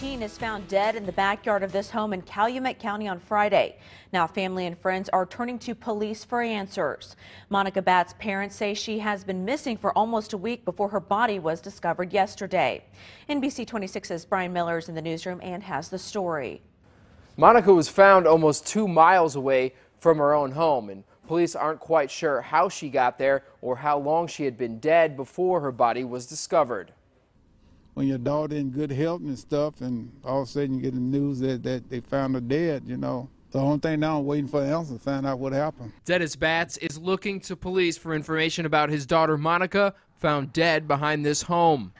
teen is found dead in the backyard of this home in Calumet County on Friday. Now family and friends are turning to police for answers. Monica Batt's parents say she has been missing for almost a week before her body was discovered yesterday. NBC 26's Brian Miller is in the newsroom and has the story. Monica was found almost two miles away from her own home and police aren't quite sure how she got there or how long she had been dead before her body was discovered when your daughter in good health and stuff, and all of a sudden you get the news that, that they found her dead, you know. The only thing now I'm waiting for the answer to find out what happened. Dennis Batts is looking to police for information about his daughter Monica, found dead behind this home.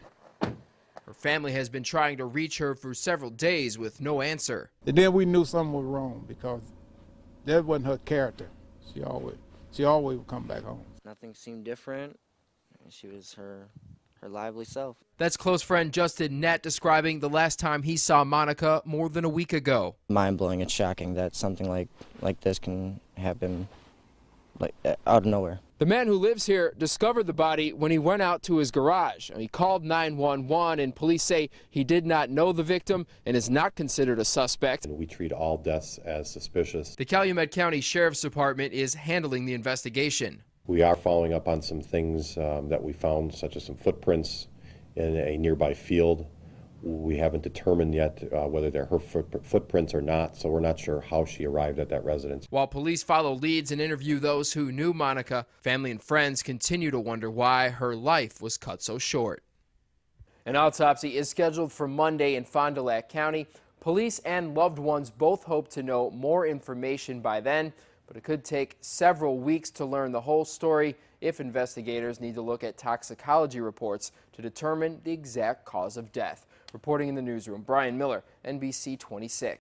Her family has been trying to reach her for several days with no answer. And then we knew something was wrong because that wasn't her character. She always she always would come back home. Nothing seemed different. She was her her lively self. That's close friend Justin Nett describing the last time he saw Monica more than a week ago. Mind blowing. It's shocking that something like like this can happen like uh, out of nowhere. The man who lives here discovered the body when he went out to his garage. He called 911, and police say he did not know the victim and is not considered a suspect. We treat all deaths as suspicious. The Calumet County Sheriff's Department is handling the investigation. We are following up on some things um, that we found, such as some footprints in a nearby field. We haven't determined yet uh, whether they're her footprints or not, so we're not sure how she arrived at that residence. While police follow leads and interview those who knew Monica, family and friends continue to wonder why her life was cut so short. An autopsy is scheduled for Monday in Fond du Lac County. Police and loved ones both hope to know more information by then but it could take several weeks to learn the whole story if investigators need to look at toxicology reports to determine the exact cause of death. Reporting in the newsroom, Brian Miller, NBC 26.